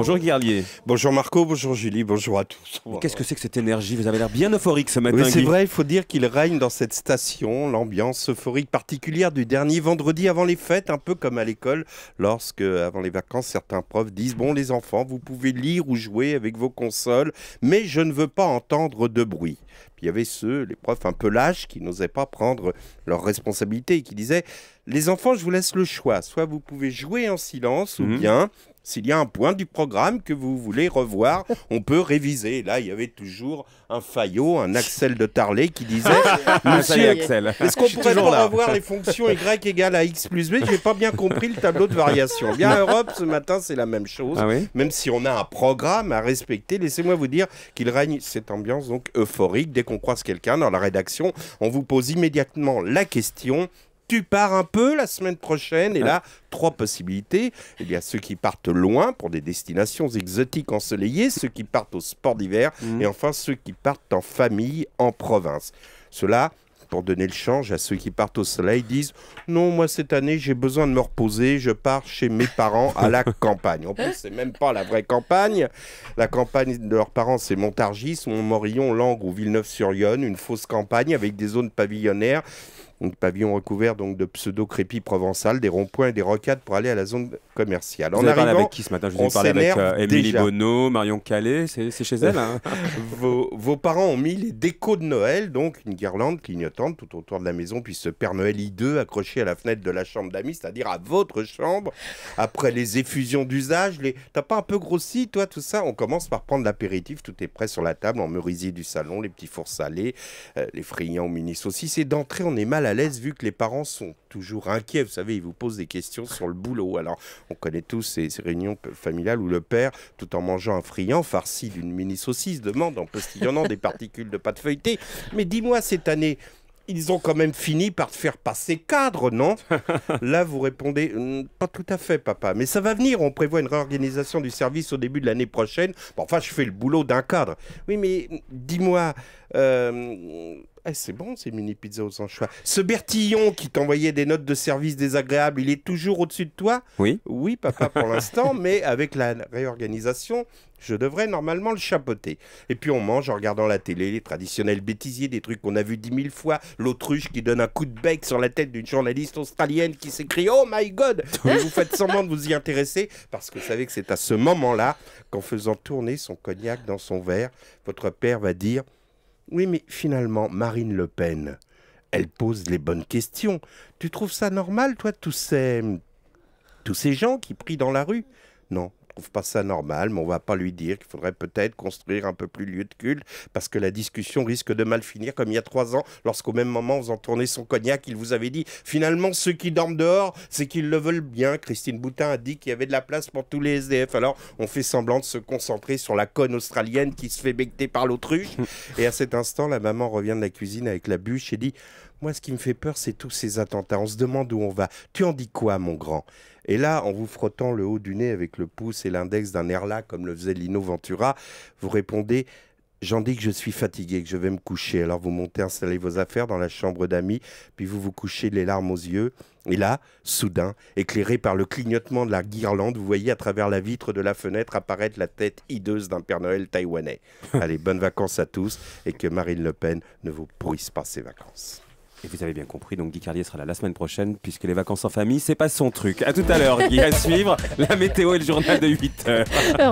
Bonjour Guillerlier. Bonjour Marco, bonjour Julie, bonjour à tous. Qu'est-ce que c'est que cette énergie Vous avez l'air bien euphorique ce matin. Oui, c'est vrai, il faut dire qu'il règne dans cette station l'ambiance euphorique particulière du dernier vendredi avant les fêtes, un peu comme à l'école, lorsque, avant les vacances, certains profs disent Bon, les enfants, vous pouvez lire ou jouer avec vos consoles, mais je ne veux pas entendre de bruit. Puis il y avait ceux, les profs un peu lâches, qui n'osaient pas prendre leurs responsabilités et qui disaient les enfants, je vous laisse le choix. Soit vous pouvez jouer en silence ou mhm. bien s'il y a un point du programme que vous voulez revoir, on peut réviser. Là, il y avait toujours un Fayot, un Axel de Tarlé qui disait Monsieur, est-ce qu'on pourrait revoir les fonctions Y égale à X plus B J'ai pas bien compris le tableau de variation. Bien, Europe, ce matin, c'est la même chose. Ah même si on a un programme à respecter, laissez-moi vous dire qu'il règne cette ambiance donc euphorique. Dès qu'on croise quelqu'un dans la rédaction, on vous pose immédiatement la question tu pars un peu la semaine prochaine. Et là, trois possibilités. Il y a ceux qui partent loin pour des destinations exotiques ensoleillées, ceux qui partent au sport d'hiver, mhm. et enfin ceux qui partent en famille, en province. Cela pour donner le change à ceux qui partent au soleil, disent Non, moi cette année j'ai besoin de me reposer, je pars chez mes parents à la campagne. En plus, c'est même pas la vraie campagne. La campagne de leurs parents, c'est Montargis, Montmorillon, Langres ou Villeneuve-sur-Yonne, une fausse campagne avec des zones pavillonnaires donc pavillon recouvert donc de pseudo crépi provençal, des ronds-points et des rocades pour aller à la zone commerciale. On en parlé avec qui ce matin Je vous ai parlé avec euh, Émilie Bonneau, Marion Calais, c'est chez elle. Hein. vos, parents ont mis les décos de Noël, donc une guirlande clignotante tout autour de la maison, puis ce Père Noël hideux accroché à la fenêtre de la chambre d'amis, c'est-à-dire à votre chambre. Après les effusions d'usage, les... t'as pas un peu grossi, toi, tout ça On commence par prendre l'apéritif, tout est prêt sur la table, en merisier du salon, les petits fours salés, euh, les friands au mini saucisses, et d'entrée, on est mal à à l'aise vu que les parents sont toujours inquiets. Vous savez, ils vous posent des questions sur le boulot. Alors, on connaît tous ces, réunions familiales où le père, tout en mangeant un friand farci d'une mini saucisse, demande en postillonnant des particules de pâte feuilletée Mais dis-moi, cette année, ils ont quand même fini par te faire passer cadre, non Là, vous répondez hum, pas tout à fait, papa. Mais ça va venir. On prévoit une réorganisation du service au début de l'année prochaine. enfin, je fais le boulot d'un cadre. Oui, mais dis-moi, euh, eh, c'est bon ces mini pizzas aux anchois. Ce Bertillon qui t'envoyait des notes de service désagréables, il est toujours au-dessus de toi Oui. Oui, papa, pour l'instant, mais avec la réorganisation, je devrais normalement le chapeauter. Et puis on mange en regardant la télé, les traditionnels bêtisiers, des trucs qu'on a vus dix mille fois, l'autruche qui donne un coup de bec sur la tête d'une journaliste australienne qui s'écrie Oh my god vous faites semblant de vous y intéresser, parce que vous savez que c'est à ce moment-là qu'en faisant tourner son cognac dans son verre, votre père va dire oui, mais finalement, Marine Le Pen, elle pose les bonnes questions. Tu trouves ça normal, toi, tous ces... tous ces gens qui prient dans la rue Non, pas ça normal, mais on va pas lui dire qu'il faudrait peut-être construire un peu plus lieu de culte, parce que la discussion risque de mal finir, comme il y a trois ans, lorsqu'au même moment, vous en tournez son cognac, il vous avait dit, finalement, ceux qui dorment dehors, c'est qu'ils le veulent bien. Christine Boutin a dit qu'il y avait de la place pour tous les SDF. Alors, on fait semblant de se concentrer sur la conne australienne qui se fait becter par l'autruche. Hum. Et à cet instant, la maman revient de la cuisine avec la bûche et dit, moi, ce qui me fait peur, c'est tous ces attentats. On se demande où on va. Tu en dis quoi, mon grand Et là, en vous frottant le haut du nez avec le pouce et l'index d'un air là, comme le faisait Lino Ventura, vous répondez J'en dis que je suis fatigué, que je vais me coucher. Alors vous montez installez vos affaires dans la chambre d'amis, puis vous vous couchez les larmes aux yeux. Et là, soudain, éclairé par le clignotement de la guirlande, vous voyez à travers la vitre de la fenêtre apparaître la tête hideuse d'un Père Noël taïwanais. Allez, bonnes vacances à tous et que Marine Le Pen ne vous pourrisse pas ses vacances. Et vous avez bien compris, donc Guy Carlier sera là la semaine prochaine, puisque les vacances en famille, c'est pas son truc. À tout à l'heure, Guy, à suivre, la météo et le journal de 8 heures.